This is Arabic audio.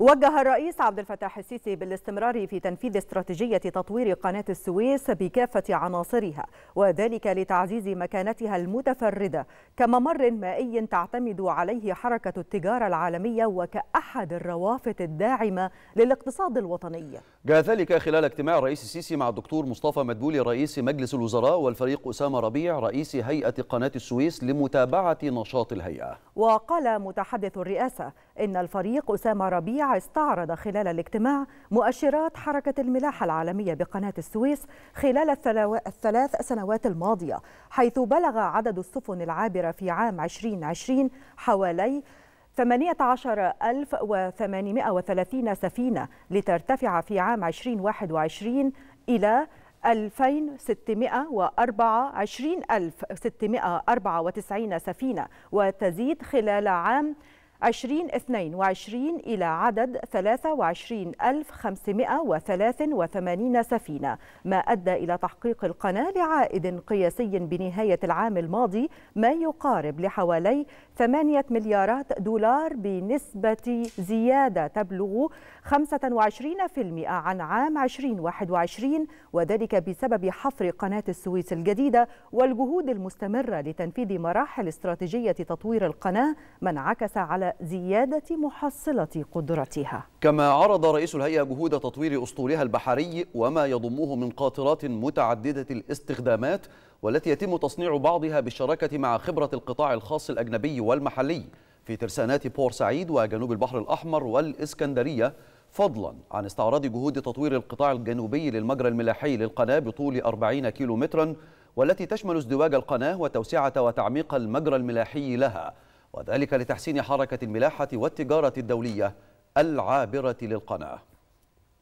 وجه الرئيس عبد الفتاح السيسي بالاستمرار في تنفيذ استراتيجية تطوير قناة السويس بكافة عناصرها وذلك لتعزيز مكانتها المتفردة كممر مائي تعتمد عليه حركة التجارة العالمية وكأحد الروافد الداعمة للاقتصاد الوطني جاء ذلك خلال اجتماع الرئيس السيسي مع الدكتور مصطفى مدبولي رئيس مجلس الوزراء والفريق أسامة ربيع رئيس هيئة قناة السويس لمتابعة نشاط الهيئة وقال متحدث الرئاسة إن الفريق أسامة ربيع استعرض خلال الاجتماع مؤشرات حركة الملاحة العالمية بقناة السويس خلال الثلاث سنوات الماضية حيث بلغ عدد السفن العابرة في عام 2020 حوالي 18830 سفينة لترتفع في عام 2021 إلى 2624 ألف سفينة وتزيد خلال عام 2022 إلى عدد 23583 سفينة ما أدى إلى تحقيق القناة لعائد قياسي بنهاية العام الماضي ما يقارب لحوالي 8 مليارات دولار بنسبة زيادة تبلغ 25% عن عام 2021 وذلك بسبب حفر قناة السويس الجديدة والجهود المستمرة لتنفيذ مراحل استراتيجية تطوير القناة ما انعكس على زيادة محصلة قدرتها كما عرض رئيس الهيئة جهود تطوير أسطولها البحري وما يضمه من قاطرات متعددة الاستخدامات والتي يتم تصنيع بعضها بالشراكة مع خبرة القطاع الخاص الأجنبي والمحلي في ترسانات بور سعيد وجنوب البحر الأحمر والإسكندرية فضلا عن استعراض جهود تطوير القطاع الجنوبي للمجرى الملاحي للقناة بطول 40 كيلومترا والتي تشمل ازدواج القناة وتوسعة وتعميق المجرى الملاحي لها وذلك لتحسين حركة الملاحة والتجارة الدولية العابرة للقناة